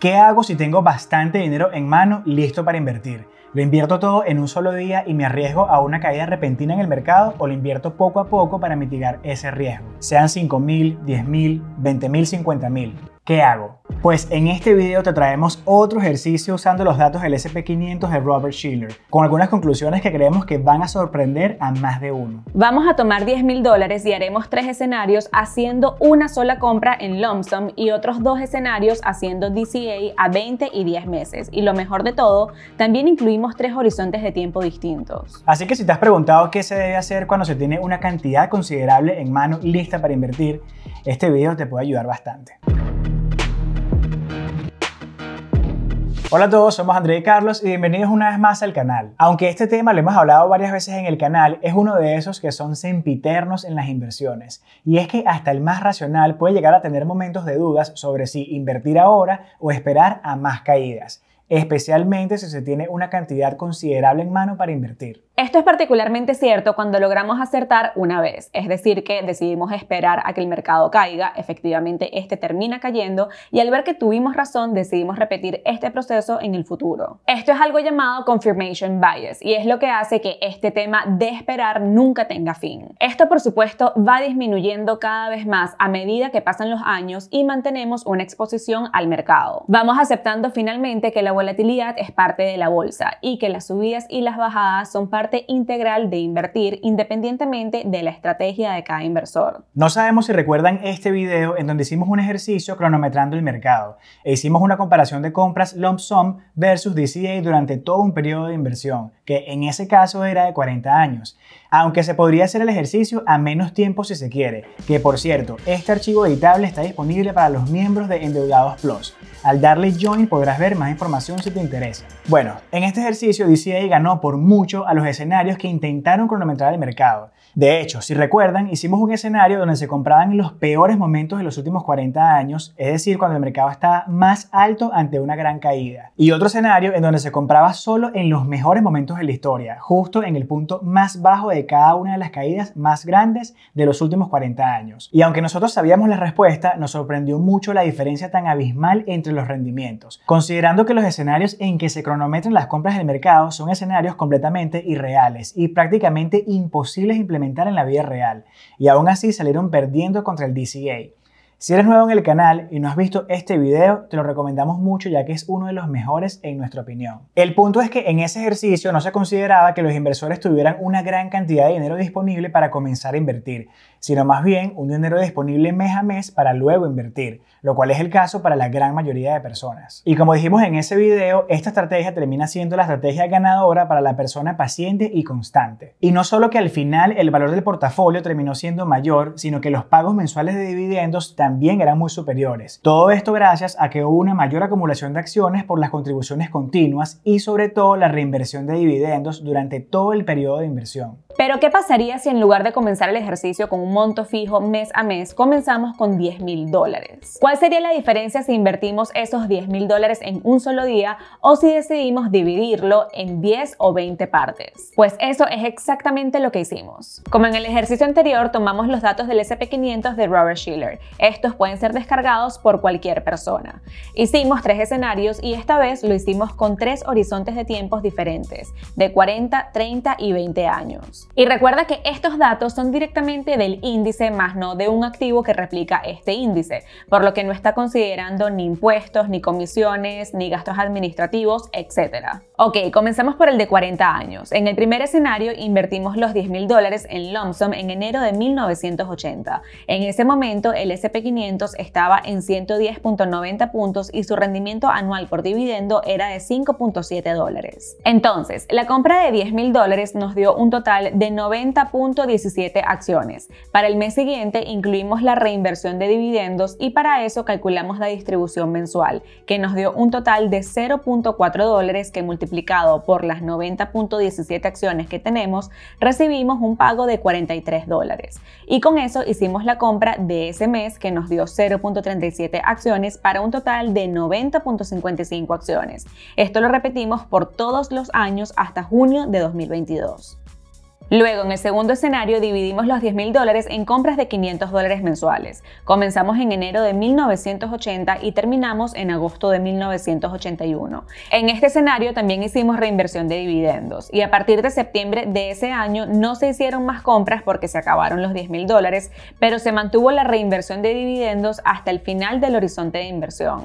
¿Qué hago si tengo bastante dinero en mano listo para invertir? ¿Lo invierto todo en un solo día y me arriesgo a una caída repentina en el mercado o lo invierto poco a poco para mitigar ese riesgo? Sean 5.000, 10.000, 20.000, 50.000... ¿Qué hago? Pues en este video te traemos otro ejercicio usando los datos del SP500 de Robert Schiller, con algunas conclusiones que creemos que van a sorprender a más de uno. Vamos a tomar 10 mil dólares y haremos tres escenarios haciendo una sola compra en lump y otros dos escenarios haciendo DCA a 20 y 10 meses. Y lo mejor de todo, también incluimos tres horizontes de tiempo distintos. Así que si te has preguntado qué se debe hacer cuando se tiene una cantidad considerable en mano lista para invertir, este video te puede ayudar bastante. Hola a todos, somos André y Carlos y bienvenidos una vez más al canal. Aunque este tema lo hemos hablado varias veces en el canal, es uno de esos que son sempiternos en las inversiones. Y es que hasta el más racional puede llegar a tener momentos de dudas sobre si invertir ahora o esperar a más caídas, especialmente si se tiene una cantidad considerable en mano para invertir. Esto es particularmente cierto cuando logramos acertar una vez, es decir, que decidimos esperar a que el mercado caiga, efectivamente este termina cayendo y al ver que tuvimos razón decidimos repetir este proceso en el futuro. Esto es algo llamado confirmation bias y es lo que hace que este tema de esperar nunca tenga fin. Esto por supuesto va disminuyendo cada vez más a medida que pasan los años y mantenemos una exposición al mercado. Vamos aceptando finalmente que la volatilidad es parte de la bolsa y que las subidas y las bajadas son parte integral de invertir independientemente de la estrategia de cada inversor. No sabemos si recuerdan este video en donde hicimos un ejercicio cronometrando el mercado e hicimos una comparación de compras lump sum versus DCA durante todo un periodo de inversión, que en ese caso era de 40 años, aunque se podría hacer el ejercicio a menos tiempo si se quiere, que por cierto, este archivo editable está disponible para los miembros de Endeudados Plus. Al darle join podrás ver más información si te interesa. Bueno, en este ejercicio DCA ganó por mucho a los escenarios que intentaron cronometrar el mercado. De hecho, si recuerdan, hicimos un escenario donde se compraban en los peores momentos de los últimos 40 años, es decir, cuando el mercado estaba más alto ante una gran caída. Y otro escenario en donde se compraba solo en los mejores momentos de la historia, justo en el punto más bajo de cada una de las caídas más grandes de los últimos 40 años. Y aunque nosotros sabíamos la respuesta, nos sorprendió mucho la diferencia tan abismal entre los rendimientos, considerando que los escenarios en que se cronometran las compras del mercado son escenarios completamente irreales y prácticamente imposibles de implementar en la vida real, y aún así salieron perdiendo contra el DCA. Si eres nuevo en el canal y no has visto este video, te lo recomendamos mucho ya que es uno de los mejores en nuestra opinión. El punto es que en ese ejercicio no se consideraba que los inversores tuvieran una gran cantidad de dinero disponible para comenzar a invertir, sino más bien un dinero disponible mes a mes para luego invertir, lo cual es el caso para la gran mayoría de personas. Y como dijimos en ese video, esta estrategia termina siendo la estrategia ganadora para la persona paciente y constante. Y no solo que al final el valor del portafolio terminó siendo mayor, sino que los pagos mensuales de dividendos también eran muy superiores. Todo esto gracias a que hubo una mayor acumulación de acciones por las contribuciones continuas y sobre todo la reinversión de dividendos durante todo el periodo de inversión. Pero ¿qué pasaría si en lugar de comenzar el ejercicio con un monto fijo mes a mes, comenzamos con 10 mil dólares? sería la diferencia si invertimos esos 10 mil dólares en un solo día o si decidimos dividirlo en 10 o 20 partes? Pues eso es exactamente lo que hicimos. Como en el ejercicio anterior, tomamos los datos del SP500 de Robert Schiller. Estos pueden ser descargados por cualquier persona. Hicimos tres escenarios y esta vez lo hicimos con tres horizontes de tiempos diferentes, de 40, 30 y 20 años. Y recuerda que estos datos son directamente del índice más no de un activo que replica este índice, por lo que no está considerando ni impuestos, ni comisiones, ni gastos administrativos, etcétera Ok, comencemos por el de 40 años. En el primer escenario invertimos los 10 mil dólares en lomsom en enero de 1980. En ese momento el SP500 estaba en 110.90 puntos y su rendimiento anual por dividendo era de 5.7 dólares. Entonces, la compra de 10 mil dólares nos dio un total de 90.17 acciones. Para el mes siguiente incluimos la reinversión de dividendos y para eso eso calculamos la distribución mensual, que nos dio un total de 0.4 dólares que multiplicado por las 90.17 acciones que tenemos, recibimos un pago de 43 dólares. Y con eso hicimos la compra de ese mes que nos dio 0.37 acciones para un total de 90.55 acciones. Esto lo repetimos por todos los años hasta junio de 2022. Luego, en el segundo escenario, dividimos los 10 mil dólares en compras de 500 dólares mensuales. Comenzamos en enero de 1980 y terminamos en agosto de 1981. En este escenario también hicimos reinversión de dividendos y a partir de septiembre de ese año no se hicieron más compras porque se acabaron los 10 mil dólares, pero se mantuvo la reinversión de dividendos hasta el final del horizonte de inversión.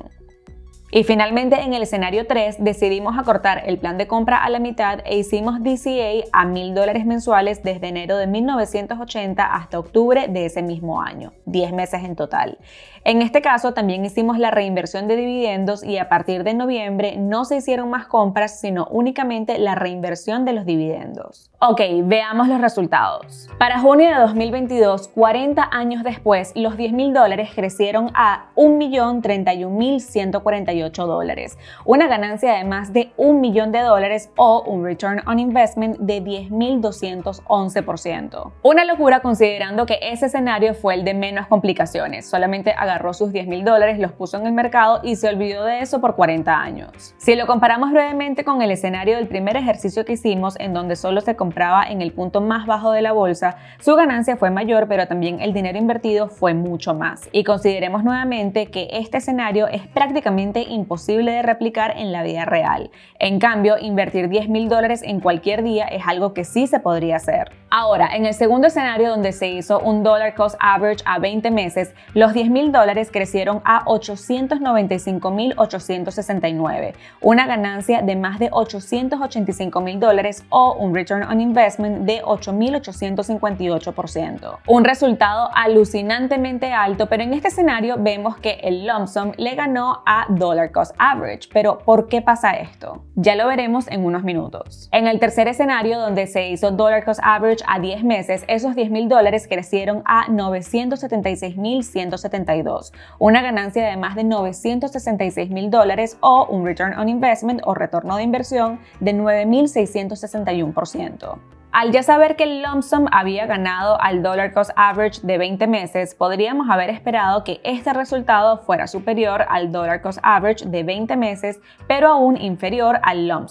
Y finalmente en el escenario 3 decidimos acortar el plan de compra a la mitad e hicimos DCA a $1,000 dólares mensuales desde enero de 1980 hasta octubre de ese mismo año, 10 meses en total. En este caso también hicimos la reinversión de dividendos y a partir de noviembre no se hicieron más compras sino únicamente la reinversión de los dividendos. Ok, veamos los resultados. Para junio de 2022, 40 años después, los mil dólares crecieron a 1.031.148 dólares, una ganancia de más de un millón de dólares o un return on investment de 10.211%. Una locura considerando que ese escenario fue el de menos complicaciones, solamente agarró sus mil dólares, los puso en el mercado y se olvidó de eso por 40 años. Si lo comparamos brevemente con el escenario del primer ejercicio que hicimos, en donde solo se compraba en el punto más bajo de la bolsa, su ganancia fue mayor, pero también el dinero invertido fue mucho más. Y consideremos nuevamente que este escenario es prácticamente imposible de replicar en la vida real. En cambio, invertir 10 mil dólares en cualquier día es algo que sí se podría hacer. Ahora, en el segundo escenario donde se hizo un dollar cost average a 20 meses, los 10 mil dólares crecieron a 895.869, una ganancia de más de 885 mil dólares o un return on investment de 8.858%. Un resultado alucinantemente alto, pero en este escenario vemos que el lump le ganó a dollar cost average. Pero ¿por qué pasa esto? Ya lo veremos en unos minutos. En el tercer escenario, donde se hizo dollar cost average a 10 meses, esos 10 mil dólares crecieron a 976.172, una ganancia de más de 966 mil dólares o un return on investment o retorno de inversión de 9.661%. Al ya saber que el lump había ganado al dollar cost average de 20 meses, podríamos haber esperado que este resultado fuera superior al dollar cost average de 20 meses, pero aún inferior al lump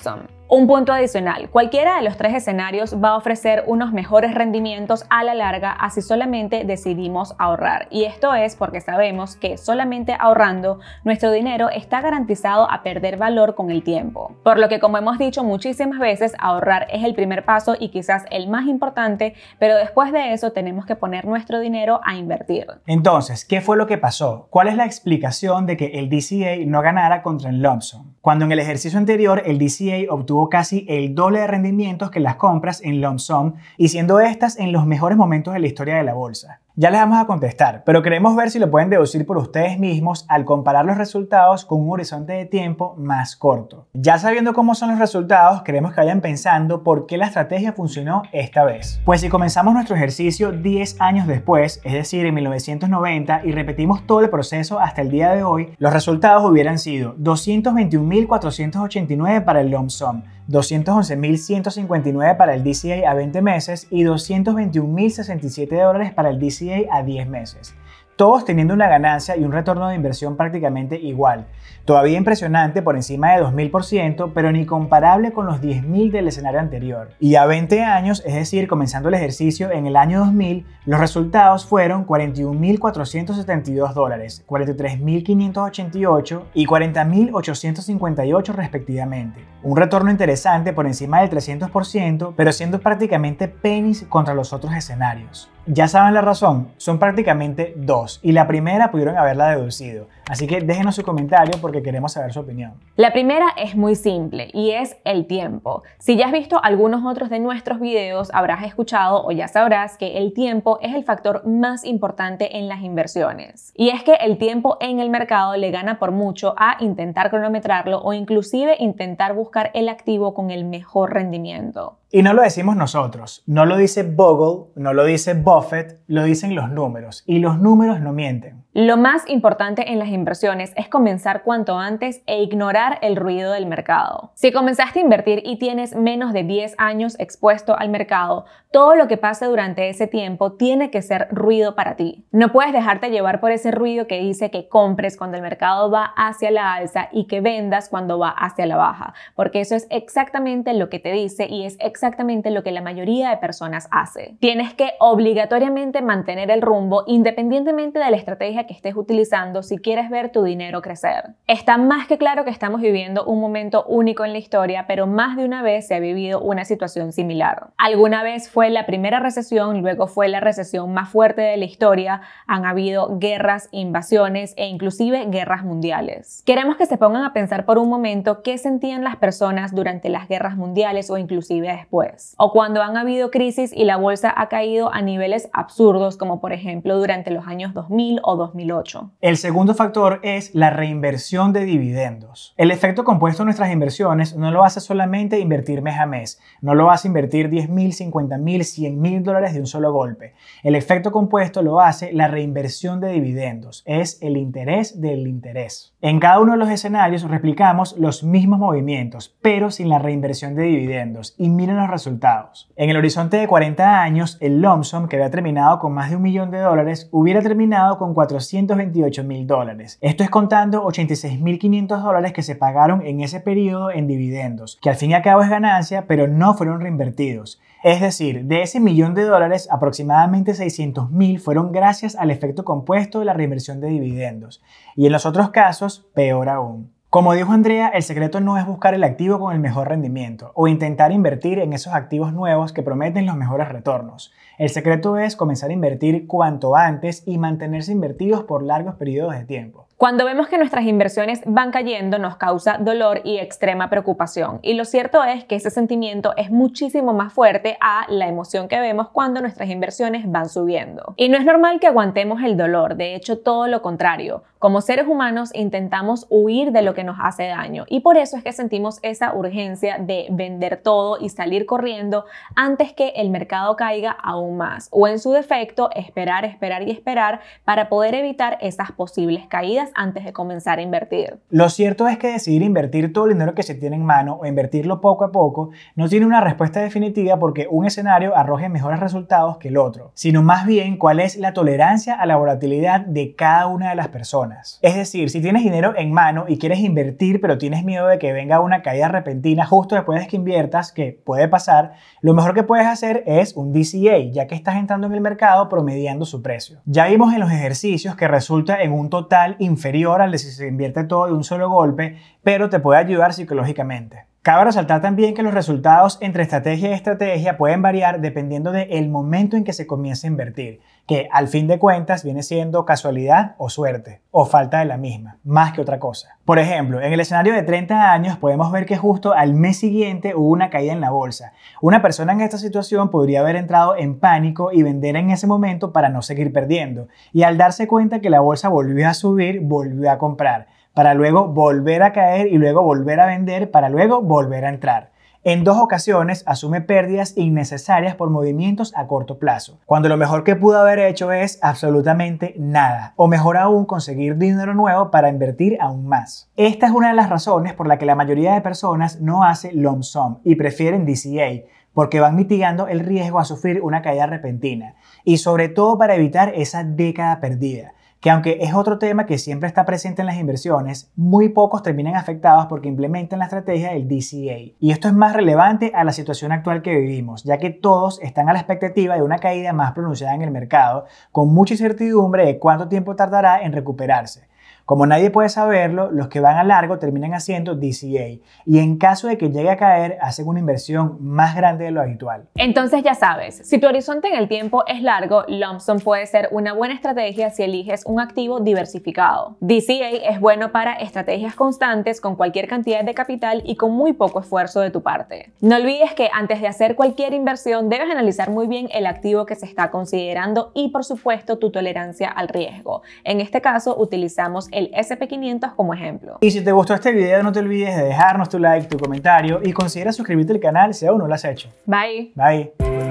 un punto adicional, cualquiera de los tres escenarios va a ofrecer unos mejores rendimientos a la larga así solamente decidimos ahorrar. Y esto es porque sabemos que solamente ahorrando nuestro dinero está garantizado a perder valor con el tiempo. Por lo que como hemos dicho muchísimas veces, ahorrar es el primer paso y quizás el más importante, pero después de eso tenemos que poner nuestro dinero a invertir. Entonces, ¿qué fue lo que pasó? ¿Cuál es la explicación de que el DCA no ganara contra el lump Cuando en el ejercicio anterior el DCA obtuvo casi el doble de rendimientos que las compras en long sum y siendo estas en los mejores momentos de la historia de la bolsa. Ya les vamos a contestar, pero queremos ver si lo pueden deducir por ustedes mismos al comparar los resultados con un horizonte de tiempo más corto. Ya sabiendo cómo son los resultados, queremos que vayan pensando por qué la estrategia funcionó esta vez. Pues si comenzamos nuestro ejercicio 10 años después, es decir, en 1990, y repetimos todo el proceso hasta el día de hoy, los resultados hubieran sido 221.489 para el long sum, 211.159 para el DCA a 20 meses y 221.067 dólares para el DCA a 10 meses todos teniendo una ganancia y un retorno de inversión prácticamente igual. Todavía impresionante por encima de 2.000%, pero ni comparable con los 10.000 del escenario anterior. Y a 20 años, es decir, comenzando el ejercicio en el año 2000, los resultados fueron 41.472 dólares, 43.588 y 40.858 respectivamente. Un retorno interesante por encima del 300%, pero siendo prácticamente penis contra los otros escenarios. Ya saben la razón, son prácticamente dos y la primera pudieron haberla deducido, Así que déjenos su comentario porque queremos saber su opinión. La primera es muy simple y es el tiempo. Si ya has visto algunos otros de nuestros videos, habrás escuchado o ya sabrás que el tiempo es el factor más importante en las inversiones. Y es que el tiempo en el mercado le gana por mucho a intentar cronometrarlo o inclusive intentar buscar el activo con el mejor rendimiento. Y no lo decimos nosotros, no lo dice Bogle, no lo dice Buffett, lo dicen los números y los números no mienten. Lo más importante en las inversiones es comenzar cuanto antes e ignorar el ruido del mercado. Si comenzaste a invertir y tienes menos de 10 años expuesto al mercado, todo lo que pase durante ese tiempo tiene que ser ruido para ti. No puedes dejarte llevar por ese ruido que dice que compres cuando el mercado va hacia la alza y que vendas cuando va hacia la baja, porque eso es exactamente lo que te dice y es exactamente lo que la mayoría de personas hace. Tienes que obligatoriamente mantener el rumbo independientemente de la estrategia que estés utilizando si quieres ver tu dinero crecer. Está más que claro que estamos viviendo un momento único en la historia, pero más de una vez se ha vivido una situación similar. Alguna vez fue la primera recesión, luego fue la recesión más fuerte de la historia, han habido guerras, invasiones e inclusive guerras mundiales. Queremos que se pongan a pensar por un momento qué sentían las personas durante las guerras mundiales o inclusive después, o cuando han habido crisis y la bolsa ha caído a niveles absurdos como por ejemplo durante los años 2000 o 2008. El segundo factor es la reinversión de dividendos. El efecto compuesto de nuestras inversiones no lo hace solamente invertir mes a mes, no lo hace invertir 10 mil, 50 mil, 100 mil dólares de un solo golpe. El efecto compuesto lo hace la reinversión de dividendos, es el interés del interés. En cada uno de los escenarios replicamos los mismos movimientos, pero sin la reinversión de dividendos, y miren los resultados. En el horizonte de 40 años, el Lomson, que había terminado con más de un millón de dólares, hubiera terminado con 428 mil dólares esto es contando 86.500 dólares que se pagaron en ese periodo en dividendos, que al fin y al cabo es ganancia, pero no fueron reinvertidos. Es decir, de ese millón de dólares, aproximadamente 600.000 fueron gracias al efecto compuesto de la reinversión de dividendos. Y en los otros casos, peor aún. Como dijo Andrea, el secreto no es buscar el activo con el mejor rendimiento o intentar invertir en esos activos nuevos que prometen los mejores retornos. El secreto es comenzar a invertir cuanto antes y mantenerse invertidos por largos periodos de tiempo. Cuando vemos que nuestras inversiones van cayendo nos causa dolor y extrema preocupación. Y lo cierto es que ese sentimiento es muchísimo más fuerte a la emoción que vemos cuando nuestras inversiones van subiendo. Y no es normal que aguantemos el dolor, de hecho todo lo contrario. Como seres humanos intentamos huir de lo que nos hace daño y por eso es que sentimos esa urgencia de vender todo y salir corriendo antes que el mercado caiga aún más o en su defecto esperar, esperar y esperar para poder evitar esas posibles caídas antes de comenzar a invertir. Lo cierto es que decidir invertir todo el dinero que se tiene en mano o invertirlo poco a poco no tiene una respuesta definitiva porque un escenario arroje mejores resultados que el otro, sino más bien cuál es la tolerancia a la volatilidad de cada una de las personas. Es decir, si tienes dinero en mano y quieres invertir pero tienes miedo de que venga una caída repentina justo después de que inviertas, que puede pasar, lo mejor que puedes hacer es un DCA, ya que estás entrando en el mercado promediando su precio. Ya vimos en los ejercicios que resulta en un total inferior al de si se invierte todo de un solo golpe pero te puede ayudar psicológicamente. Cabe resaltar también que los resultados entre estrategia y estrategia pueden variar dependiendo del momento en que se comience a invertir, que al fin de cuentas viene siendo casualidad o suerte, o falta de la misma, más que otra cosa. Por ejemplo, en el escenario de 30 años podemos ver que justo al mes siguiente hubo una caída en la bolsa. Una persona en esta situación podría haber entrado en pánico y vender en ese momento para no seguir perdiendo, y al darse cuenta que la bolsa volvió a subir, volvió a comprar para luego volver a caer y luego volver a vender, para luego volver a entrar. En dos ocasiones asume pérdidas innecesarias por movimientos a corto plazo, cuando lo mejor que pudo haber hecho es absolutamente nada, o mejor aún conseguir dinero nuevo para invertir aún más. Esta es una de las razones por la que la mayoría de personas no hace long sum y prefieren DCA, porque van mitigando el riesgo a sufrir una caída repentina, y sobre todo para evitar esa década perdida que aunque es otro tema que siempre está presente en las inversiones, muy pocos terminan afectados porque implementan la estrategia del DCA. Y esto es más relevante a la situación actual que vivimos, ya que todos están a la expectativa de una caída más pronunciada en el mercado, con mucha incertidumbre de cuánto tiempo tardará en recuperarse. Como nadie puede saberlo, los que van a largo terminan haciendo DCA y en caso de que llegue a caer, hacen una inversión más grande de lo habitual. Entonces ya sabes, si tu horizonte en el tiempo es largo, Lomson puede ser una buena estrategia si eliges un activo diversificado. DCA es bueno para estrategias constantes con cualquier cantidad de capital y con muy poco esfuerzo de tu parte. No olvides que antes de hacer cualquier inversión debes analizar muy bien el activo que se está considerando y por supuesto tu tolerancia al riesgo. En este caso utilizamos el SP500 como ejemplo. Y si te gustó este video, no te olvides de dejarnos tu like, tu comentario y considera suscribirte al canal si aún no lo has hecho. Bye. Bye.